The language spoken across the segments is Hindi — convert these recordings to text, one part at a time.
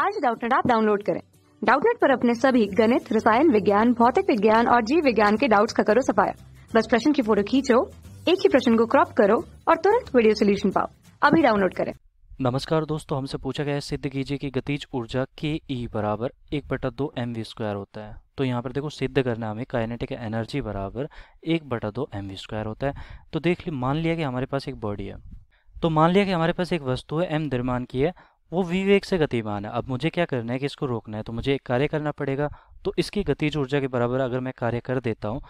आज डाउटनेट आप डाउनलोड करें डाउटनेट पर अपने सभी गणित रसायन विज्ञान भौतिक विज्ञान और जीव विज्ञान के डाउट्स का करो सफाया बस प्रश्न की फोटो खींचो एक ही प्रश्न को क्रॉप करो और तुरंत वीडियो सोल्यूशन पाओ अभी डाउनलोड करें नमस्कार दोस्तों हमसे पूछा गया है सिद्ध कीजिए कि गतिज ऊर्जा के ई बराबर एक बटा दो एम वी स्क्वायर होता है तो यहाँ पर देखो सिद्ध करना हमें काइनेटिक एनर्जी बराबर एक बटा दो एम वी स्क्वायर होता है तो देख ली मान लिया कि हमारे पास एक बॉडी है तो मान लिया कि हमारे पास एक वस्तु है एम द्रमान की है वो विवेक से गतिमान है अब मुझे क्या करना है कि इसको रोकना है तो मुझे एक कार्य करना पड़ेगा तो इसकी गतिज ऊर्जा के बराबर अगर मैं कार्य कर देता हूँ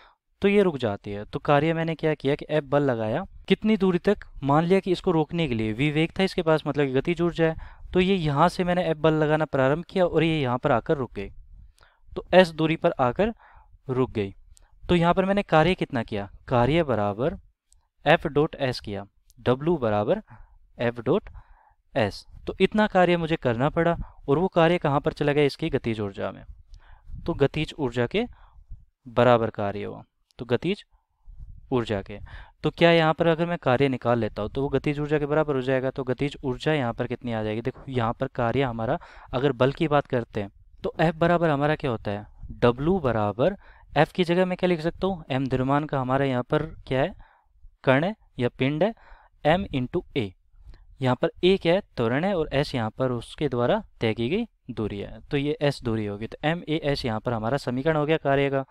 तो ये रुक जाती है तो कार्य मैंने क्या किया कि ऐप बल लगाया कितनी दूरी तक मान लिया कि इसको रोकने के लिए विवेक था इसके पास मतलब गति जुड़ जाए तो ये यहाँ से मैंने ऐप बल लगाना प्रारंभ किया और ये यहाँ पर आकर रुक गई तो एस दूरी पर आकर रुक गई तो यहाँ पर मैंने कार्य कितना किया कार्य बराबर एफ डॉट एस किया डब्लू बराबर एफ डॉट एस तो इतना कार्य मुझे करना पड़ा और वो कार्य कहाँ पर चला गया इसकी गतिज ऊर्जा में तो गतिज ऊर्जा के बराबर कार्य हुआ तो गतिज ऊर्जा के तो क्या यहाँ पर अगर मैं कार्य निकाल लेता हूँ तो वो गतिज ऊर्जा के बराबर हो जाएगा तो गतिज ऊर्जा यहाँ पर कितनी आ जाएगी देखो यहाँ पर कार्य हमारा अगर बल की बात करते हैं तो F बराबर हमारा क्या होता है W बराबर F की जगह मैं क्या लिख सकता हूँ M द्रव्यमान का हमारा यहाँ पर क्या है कर्ण है या पिंड है एम इंटू ए यहाँ पर ए क्या है त्वरण है और एस यहाँ पर उसके द्वारा तय की गई दूरी है तो ये एस दूरी होगी तो एम ए एस यहाँ पर हमारा समीकरण हो गया कार्य का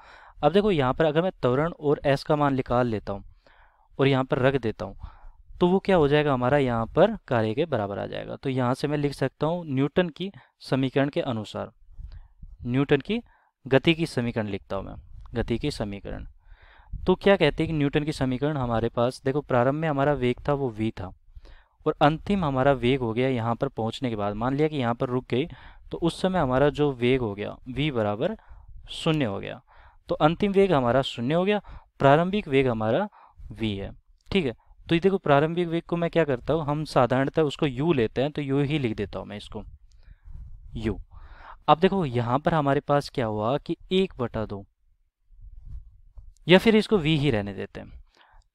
अब देखो यहाँ पर अगर मैं त्वरण और एस का मान निकाल लेता हूँ और यहाँ पर रख देता हूँ तो वो क्या हो जाएगा हमारा यहाँ पर कार्य के बराबर आ जाएगा तो यहाँ से मैं लिख सकता हूँ न्यूटन की समीकरण के अनुसार न्यूटन की गति की समीकरण लिखता हूँ मैं गति की समीकरण तो क्या कहते हैं कि न्यूटन की समीकरण हमारे पास देखो प्रारंभ में हमारा वेग था वो वी था और अंतिम हमारा वेग हो गया यहाँ पर पहुँचने के बाद मान लिया कि यहाँ पर रुक गई तो उस समय हमारा जो वेग हो गया v बराबर शून्य हो गया तो अंतिम वेग हमारा शून्य हो गया प्रारंभिक वेग हमारा v है ठीक है तो ये देखो प्रारंभिक वेग को मैं क्या करता हूँ हम साधारणतः उसको u लेते हैं तो u ही लिख देता हूँ मैं इसको u अब देखो यहाँ पर हमारे पास क्या हुआ कि एक बटा दो या फिर इसको v ही रहने देते हैं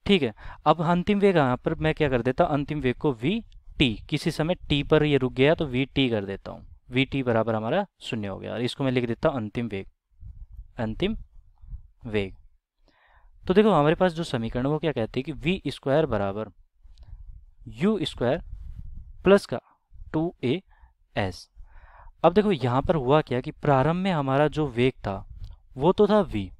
ठीक है अब अंतिम वेग यहाँ पर मैं क्या कर देता हूँ अंतिम वेग को वी टी किसी समय टी पर ये रुक गया तो वी टी कर देता हूँ वी टी बराबर हमारा शून्य हो गया और इसको मैं लिख देता हूँ अंतिम वेग अंतिम वेग तो देखो हमारे पास जो समीकरण वो क्या कहते हैं कि वी स्क्वायर बराबर यू स्क्वायर प्लस का टू ए एस अब देखो यहाँ पर हुआ क्या कि प्रारंभ में हमारा जो वेग था वो तो था वी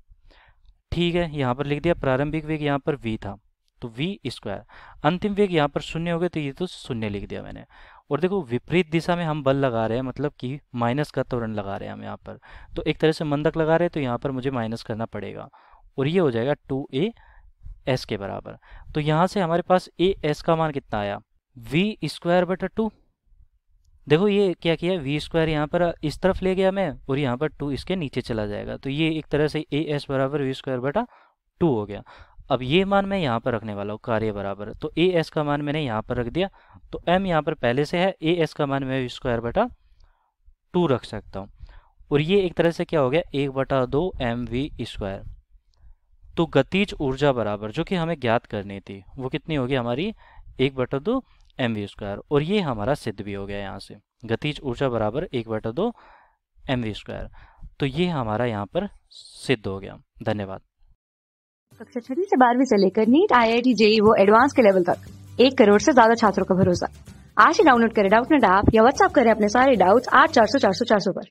ठीक है यहाँ पर लिख दिया प्रारंभिक वेग यहाँ पर वी था तो वी स्क्वायर अंतिम वेग यहाँ पर शून्य हो गया तो ये तो शून्य लिख दिया मैंने और देखो विपरीत दिशा में हम बल लगा रहे हैं मतलब कि माइनस का त्वरण लगा रहे हैं हम यहाँ पर तो एक तरह से मंदक लगा रहे हैं तो यहाँ पर मुझे माइनस करना पड़ेगा और ये हो जाएगा टू ए एस के बराबर तो यहाँ से हमारे पास ए एस का मान कितना आया वी स्क्वायर बटा टू देखो ये क्या किया वी स्क्वायर यहाँ पर इस तरफ ले गया मैं और यहाँ पर टू इसके नीचे चला जाएगा तो ये एक तरह से ए एस बराबर वी स्क्वायर बटा टू हो गया अब ये मान मैं यहाँ पर रखने वाला हूँ कार्य बराबर तो ए एस का मान मैंने यहाँ पर रख दिया तो एम यहाँ पर पहले से है ए एस का मान मैं वी स्क्वायर बटा टू रख सकता हूँ और ये एक तरह से क्या हो गया एक बटा दो एम वी स्क्वायर तो गतिज ऊर्जा बराबर जो कि हमें ज्ञात करनी थी वो कितनी होगी हमारी एक बटा दो एम वी स्क्वायर और ये हमारा सिद्ध भी हो गया यहाँ से गतिज ऊर्जा बराबर एक बटा दो एम वी स्क्वायर तो ये हमारा यहाँ पर सिद्ध हो गया धन्यवाद कक्षा छठी से बारहवीं से लेकर NEET I I T JEE वो एडवांस के लेवल तक एक करोड़ से ज्यादा छात्रों का भरोसा आज ही डाउनलोड करें डाउट ने डाप या व्हाट्सअप करें अपने सारे डाउट्स आठ चार सौ चार सौ चार सौ पर